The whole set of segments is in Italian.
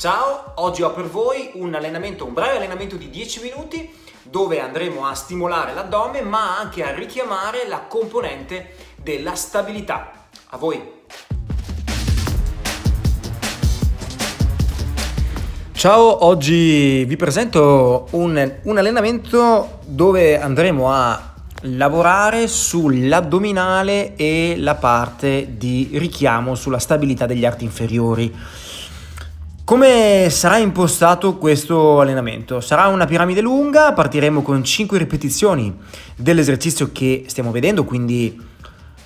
Ciao, oggi ho per voi un allenamento, un breve allenamento di 10 minuti dove andremo a stimolare l'addome ma anche a richiamare la componente della stabilità. A voi! Ciao, oggi vi presento un, un allenamento dove andremo a lavorare sull'addominale e la parte di richiamo sulla stabilità degli arti inferiori. Come sarà impostato questo allenamento? Sarà una piramide lunga, partiremo con 5 ripetizioni dell'esercizio che stiamo vedendo, quindi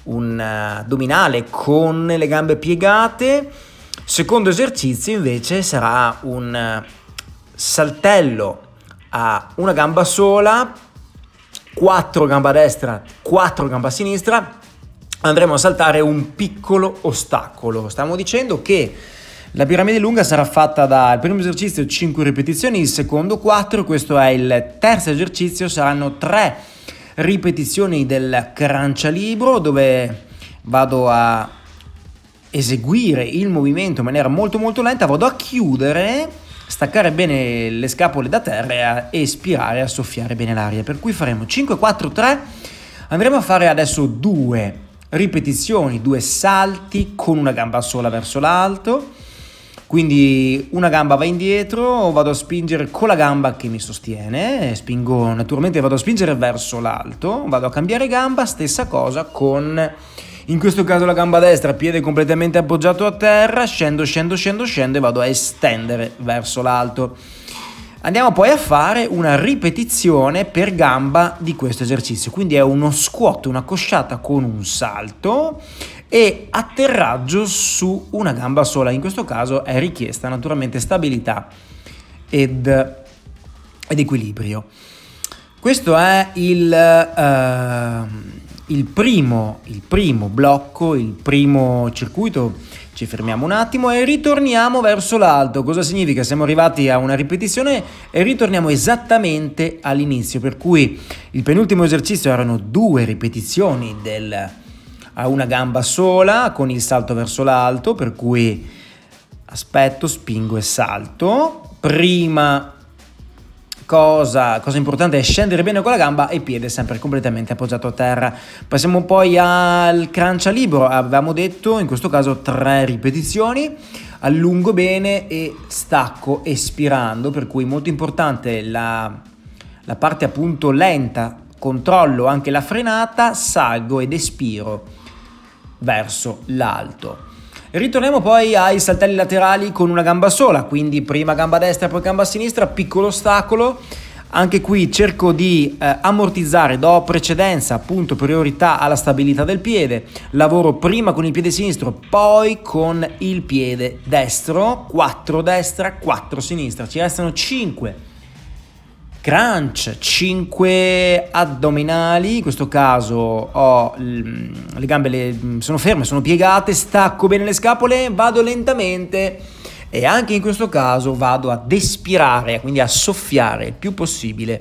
un addominale eh, con le gambe piegate. Secondo esercizio invece sarà un eh, saltello a una gamba sola, 4 gamba destra, 4 gamba sinistra. Andremo a saltare un piccolo ostacolo. Stiamo dicendo che la piramide lunga sarà fatta dal primo esercizio 5 ripetizioni, il secondo 4, questo è il terzo esercizio, saranno 3 ripetizioni del crancialibro dove vado a eseguire il movimento in maniera molto molto lenta, vado a chiudere, staccare bene le scapole da terra e espirare, a soffiare bene l'aria. Per cui faremo 5, 4, 3, andremo a fare adesso 2 ripetizioni, 2 salti con una gamba sola verso l'alto quindi una gamba va indietro, vado a spingere con la gamba che mi sostiene, spingo naturalmente vado a spingere verso l'alto, vado a cambiare gamba, stessa cosa con in questo caso la gamba destra, piede completamente appoggiato a terra, scendo, scendo, scendo, scendo e vado a estendere verso l'alto. Andiamo poi a fare una ripetizione per gamba di questo esercizio, quindi è uno squat, una cosciata con un salto e atterraggio su una gamba sola. In questo caso è richiesta naturalmente stabilità ed, ed equilibrio. Questo è il... Uh, il primo, il primo blocco, il primo circuito, ci fermiamo un attimo e ritorniamo verso l'alto. Cosa significa? Siamo arrivati a una ripetizione e ritorniamo esattamente all'inizio, per cui il penultimo esercizio erano due ripetizioni del, a una gamba sola con il salto verso l'alto, per cui aspetto, spingo e salto. Prima Cosa, cosa, importante è scendere bene con la gamba e il piede sempre completamente appoggiato a terra. Passiamo poi al crancia libero, avevamo detto in questo caso tre ripetizioni, allungo bene e stacco espirando, per cui molto importante la, la parte appunto lenta, controllo anche la frenata, salgo ed espiro verso l'alto. Ritorniamo poi ai saltelli laterali con una gamba sola, quindi prima gamba destra, poi gamba sinistra, piccolo ostacolo. Anche qui cerco di eh, ammortizzare, do precedenza, appunto priorità alla stabilità del piede, lavoro prima con il piede sinistro, poi con il piede destro, 4 destra, 4 sinistra, ci restano 5 crunch, 5 addominali, in questo caso ho mm, le gambe le, mm, sono ferme, sono piegate, stacco bene le scapole, vado lentamente e anche in questo caso vado ad espirare, quindi a soffiare il più possibile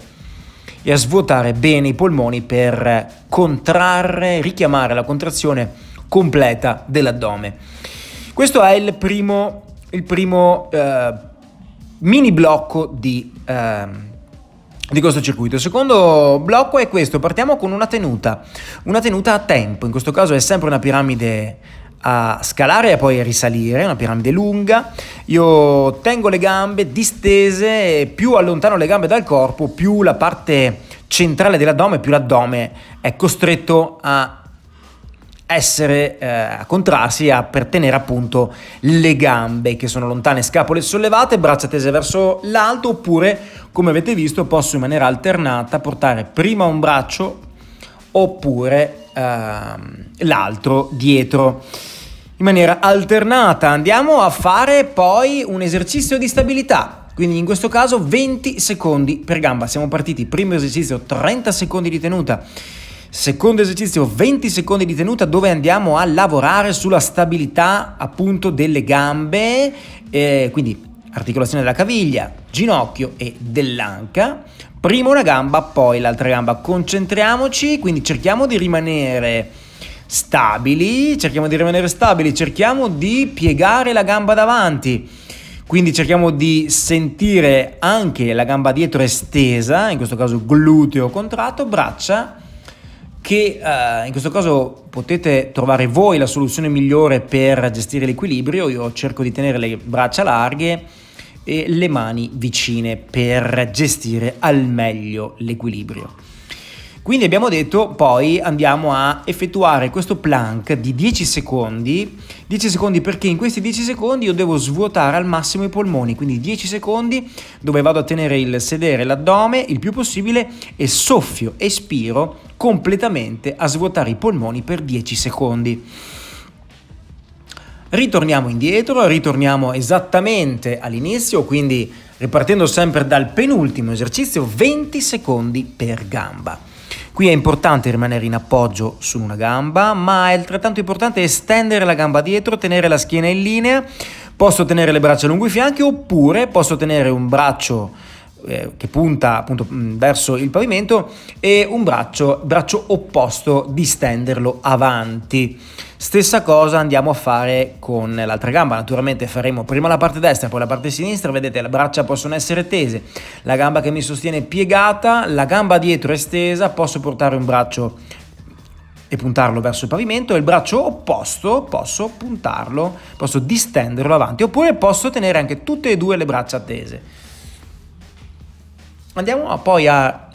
e a svuotare bene i polmoni per contrarre, richiamare la contrazione completa dell'addome. Questo è il primo, il primo eh, mini blocco di... Eh, di questo circuito. Il secondo blocco è questo, partiamo con una tenuta, una tenuta a tempo, in questo caso è sempre una piramide a scalare e poi a risalire, una piramide lunga, io tengo le gambe distese, e più allontano le gambe dal corpo, più la parte centrale dell'addome, più l'addome è costretto a essere eh, a contrarsi a per tenere appunto le gambe che sono lontane, scapole sollevate, braccia tese verso l'alto oppure come avete visto posso in maniera alternata portare prima un braccio oppure ehm, l'altro dietro in maniera alternata. Andiamo a fare poi un esercizio di stabilità. Quindi in questo caso 20 secondi per gamba. Siamo partiti, primo esercizio 30 secondi di tenuta Secondo esercizio, 20 secondi di tenuta dove andiamo a lavorare sulla stabilità appunto delle gambe, eh, quindi articolazione della caviglia, ginocchio e dell'anca. Prima una gamba, poi l'altra gamba. Concentriamoci, quindi cerchiamo di rimanere stabili, cerchiamo di rimanere stabili, cerchiamo di piegare la gamba davanti. Quindi cerchiamo di sentire anche la gamba dietro estesa, in questo caso gluteo contratto, braccia che eh, in questo caso potete trovare voi la soluzione migliore per gestire l'equilibrio. Io cerco di tenere le braccia larghe e le mani vicine per gestire al meglio l'equilibrio. Quindi abbiamo detto poi andiamo a effettuare questo plank di 10 secondi, 10 secondi perché in questi 10 secondi io devo svuotare al massimo i polmoni, quindi 10 secondi dove vado a tenere il sedere, l'addome il più possibile e soffio, espiro completamente a svuotare i polmoni per 10 secondi. Ritorniamo indietro, ritorniamo esattamente all'inizio, quindi ripartendo sempre dal penultimo esercizio, 20 secondi per gamba. Qui è importante rimanere in appoggio su una gamba, ma è altrettanto importante estendere la gamba dietro, tenere la schiena in linea, posso tenere le braccia lungo i fianchi oppure posso tenere un braccio eh, che punta appunto mm, verso il pavimento e un braccio, braccio opposto distenderlo avanti. Stessa cosa andiamo a fare con l'altra gamba, naturalmente faremo prima la parte destra, poi la parte sinistra, vedete le braccia possono essere tese, la gamba che mi sostiene è piegata, la gamba dietro è stesa, posso portare un braccio e puntarlo verso il pavimento e il braccio opposto posso puntarlo, posso distenderlo avanti oppure posso tenere anche tutte e due le braccia tese andiamo poi a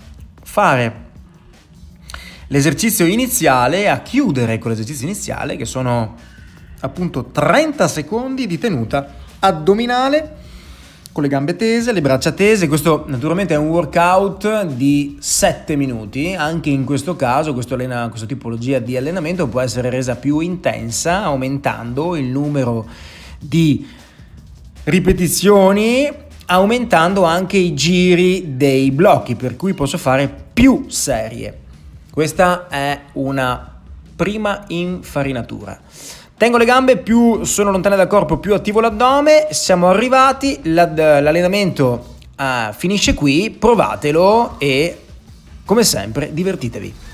fare l'esercizio iniziale, a chiudere con l'esercizio iniziale, che sono appunto 30 secondi di tenuta addominale con le gambe tese, le braccia tese. Questo naturalmente è un workout di 7 minuti, anche in questo caso questa tipologia di allenamento può essere resa più intensa aumentando il numero di ripetizioni aumentando anche i giri dei blocchi, per cui posso fare più serie. Questa è una prima infarinatura. Tengo le gambe, più sono lontane dal corpo, più attivo l'addome. Siamo arrivati, l'allenamento uh, finisce qui, provatelo e come sempre divertitevi.